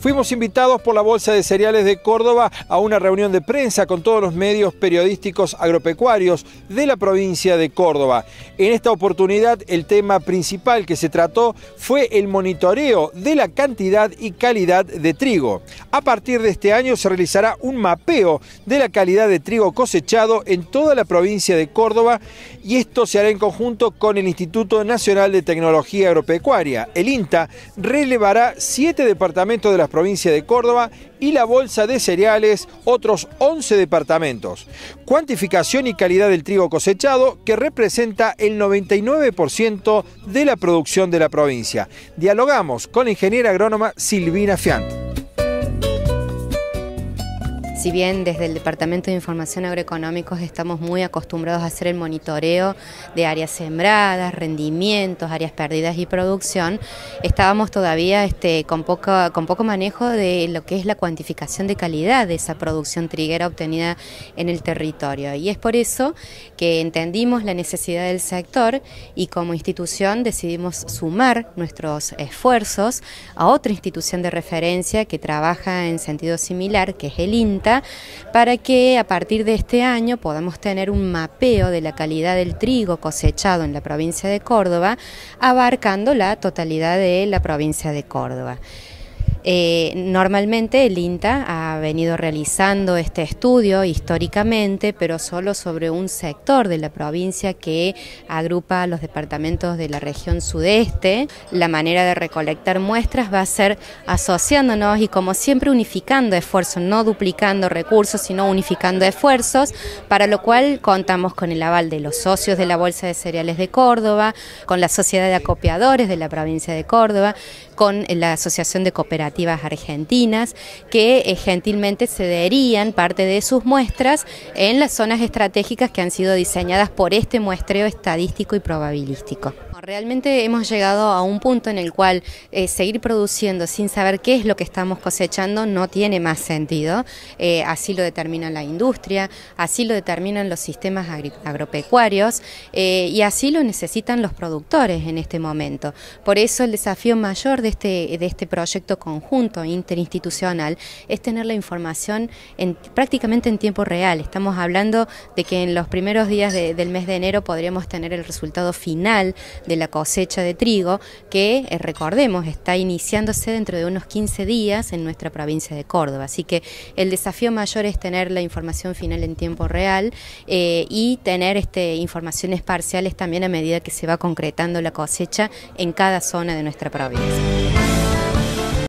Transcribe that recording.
Fuimos invitados por la Bolsa de Cereales de Córdoba a una reunión de prensa con todos los medios periodísticos agropecuarios de la provincia de Córdoba. En esta oportunidad el tema principal que se trató fue el monitoreo de la cantidad y calidad de trigo. A partir de este año se realizará un mapeo de la calidad de trigo cosechado en toda la provincia de Córdoba y esto se hará en conjunto con el Instituto Nacional de Tecnología Agropecuaria. El INTA relevará siete departamentos de las provincia de Córdoba, y la Bolsa de Cereales, otros 11 departamentos. Cuantificación y calidad del trigo cosechado, que representa el 99% de la producción de la provincia. Dialogamos con la ingeniera agrónoma Silvina Fiant. Si bien desde el Departamento de Información Agroeconómicos estamos muy acostumbrados a hacer el monitoreo de áreas sembradas, rendimientos, áreas perdidas y producción, estábamos todavía este, con, poco, con poco manejo de lo que es la cuantificación de calidad de esa producción triguera obtenida en el territorio. Y es por eso que entendimos la necesidad del sector y como institución decidimos sumar nuestros esfuerzos a otra institución de referencia que trabaja en sentido similar, que es el INTA para que a partir de este año podamos tener un mapeo de la calidad del trigo cosechado en la provincia de Córdoba, abarcando la totalidad de la provincia de Córdoba. Eh, normalmente el INTA ha venido realizando este estudio históricamente, pero solo sobre un sector de la provincia que agrupa los departamentos de la región sudeste. La manera de recolectar muestras va a ser asociándonos y como siempre unificando esfuerzos, no duplicando recursos, sino unificando esfuerzos, para lo cual contamos con el aval de los socios de la Bolsa de Cereales de Córdoba, con la Sociedad de Acopiadores de la provincia de Córdoba, con la Asociación de Cooperativas Argentinas, que eh, gentilmente cederían parte de sus muestras en las zonas estratégicas que han sido diseñadas por este muestreo estadístico y probabilístico realmente hemos llegado a un punto en el cual eh, seguir produciendo sin saber qué es lo que estamos cosechando no tiene más sentido. Eh, así lo determina la industria, así lo determinan los sistemas agropecuarios eh, y así lo necesitan los productores en este momento. Por eso el desafío mayor de este, de este proyecto conjunto interinstitucional es tener la información prácticamente en tiempo real. Estamos hablando de que en los primeros días del mes de enero podríamos tener el resultado final de la cosecha de trigo, que eh, recordemos está iniciándose dentro de unos 15 días en nuestra provincia de Córdoba. Así que el desafío mayor es tener la información final en tiempo real eh, y tener este, informaciones parciales también a medida que se va concretando la cosecha en cada zona de nuestra provincia.